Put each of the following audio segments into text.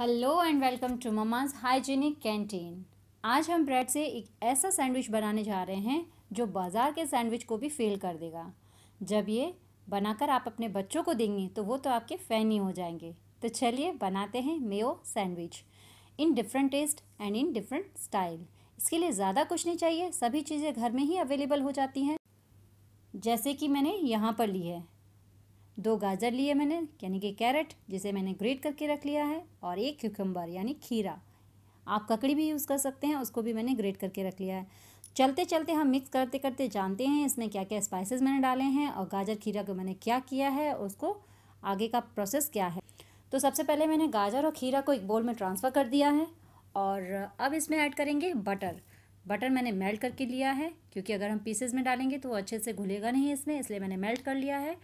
hello and welcome to mama's hygienic canteen आज हम bread से एक ऐसा सैंडविच बनाने जा रहे हैं जो बाज़ार के सैंडविच को भी फेल कर देगा जब ये बनाकर आप अपने बच्चों को देंगे तो वो तो आपके फ़ैन ही हो जाएंगे तो चलिए बनाते हैं mayo sandwich in different taste and in different style इसके लिए ज़्यादा कुछ नहीं चाहिए सभी चीज़ें घर में ही अवेलेबल हो जाती हैं जैसे कि मैंने यहाँ पर ली है दो गाजर लिए मैंने यानी कि कैरेट जिसे मैंने ग्रेट करके रख लिया है और एक क्यूकम्बर यानी खीरा आप ककड़ी भी यूज़ कर सकते हैं उसको भी मैंने ग्रेट करके रख लिया है चलते चलते हम मिक्स करते करते जानते हैं इसमें क्या क्या स्पाइसेस मैंने डाले हैं और गाजर खीरा को मैंने क्या किया है उसको आगे का प्रोसेस क्या है तो सबसे पहले मैंने गाजर और खीरा को एक बोल में ट्रांसफ़र कर दिया है और अब इसमें ऐड करेंगे बटर बटर मैंने मेल्ट करके लिया है क्योंकि अगर हम पीसेज में डालेंगे तो वो अच्छे से घुलेगा नहीं इसमें इसलिए मैंने मेल्ट कर लिया है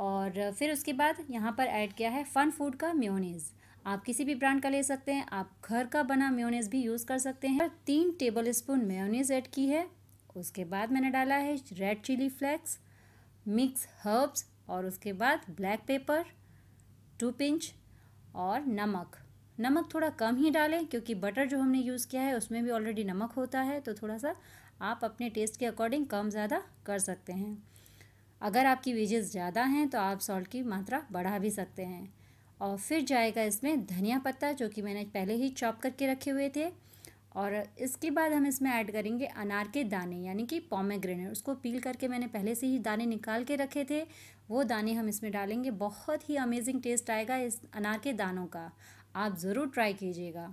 और फिर उसके बाद यहाँ पर ऐड किया है फ़न फूड का म्योनीज़ आप किसी भी ब्रांड का ले सकते हैं आप घर का बना म्योनीस भी यूज़ कर सकते हैं तीन टेबल स्पून म्योनीस ऐड की है उसके बाद मैंने डाला है red chilli flakes mix herbs और उसके बाद ब्लैक पेपर टू पिंच और नमक नमक थोड़ा कम ही डालें क्योंकि बटर जो हमने यूज़ किया है उसमें भी ऑलरेडी नमक होता है तो थोड़ा सा आप अपने टेस्ट के अकॉर्डिंग कम ज़्यादा कर सकते हैं अगर आपकी वेजेस ज़्यादा हैं तो आप सॉल्ट की मात्रा बढ़ा भी सकते हैं और फिर जाएगा इसमें धनिया पत्ता जो कि मैंने पहले ही चॉप करके रखे हुए थे और इसके बाद हम इसमें ऐड करेंगे अनार के दाने यानी कि पॉमेग्रेनेट उसको पील करके मैंने पहले से ही दाने निकाल के रखे थे वो दाने हम इसमें डालेंगे बहुत ही अमेजिंग टेस्ट आएगा इस अनार के दानों का आप ज़रूर ट्राई कीजिएगा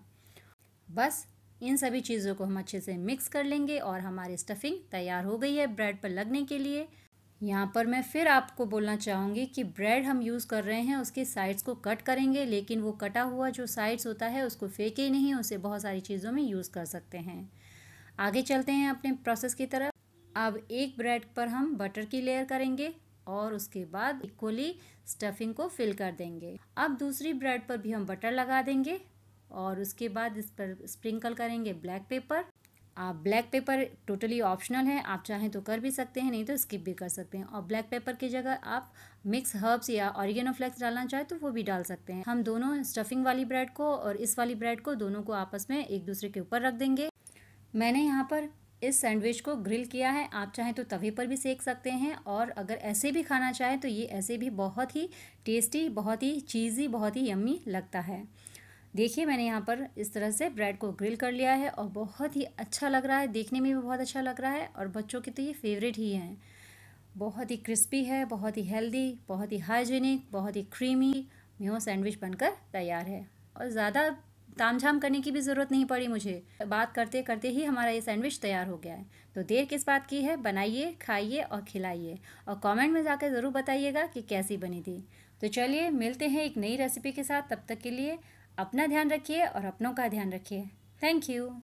बस इन सभी चीज़ों को हम अच्छे से मिक्स कर लेंगे और हमारी स्टफिंग तैयार हो गई है ब्रेड पर लगने के लिए यहाँ पर मैं फिर आपको बोलना चाहूँगी कि ब्रेड हम यूज़ कर रहे हैं उसके साइड्स को कट करेंगे लेकिन वो कटा हुआ जो साइड्स होता है उसको फेंके नहीं उसे बहुत सारी चीज़ों में यूज़ कर सकते हैं आगे चलते हैं अपने प्रोसेस की तरफ अब एक ब्रेड पर हम बटर की लेयर करेंगे और उसके बाद इक्वली स्टफिंग को फिल कर देंगे अब दूसरी ब्रेड पर भी हम बटर लगा देंगे और उसके बाद इस पर स्प्रिंकल करेंगे ब्लैक पेपर आप ब्लैक पेपर टोटली ऑप्शनल है आप चाहें तो कर भी सकते हैं नहीं तो स्किप भी कर सकते हैं और ब्लैक पेपर की जगह आप मिक्स हर्ब्स या ऑरिगेनो फ्लेक्स डालना चाहें तो वो भी डाल सकते हैं हम दोनों स्टफिंग वाली ब्रेड को और इस वाली ब्रेड को दोनों को आपस में एक दूसरे के ऊपर रख देंगे मैंने यहाँ पर इस सैंडविच को ग्रिल किया है आप चाहें तो तवे पर भी सेक सकते हैं और अगर ऐसे भी खाना चाहें तो ये ऐसे भी बहुत ही टेस्टी बहुत ही चीज़ी बहुत ही यम्मी लगता है देखिए मैंने यहाँ पर इस तरह से ब्रेड को ग्रिल कर लिया है और बहुत ही अच्छा लग रहा है देखने में भी बहुत अच्छा लग रहा है और बच्चों के तो ये फेवरेट ही हैं बहुत ही क्रिस्पी है बहुत ही हेल्दी बहुत ही हाइजीनिक बहुत ही क्रीमी म्यो सैंडविच बनकर तैयार है और ज़्यादा ताम झाम करने की भी ज़रूरत नहीं पड़ी मुझे बात करते करते ही हमारा ये सैंडविच तैयार हो गया है तो देर किस बात की है बनाइए खाइए और खिलाइए और कमेंट में जाकर ज़रूर बताइएगा कि कैसी बनी थी तो चलिए मिलते हैं एक नई रेसिपी के साथ तब तक के लिए अपना ध्यान रखिए और अपनों का ध्यान रखिए थैंक यू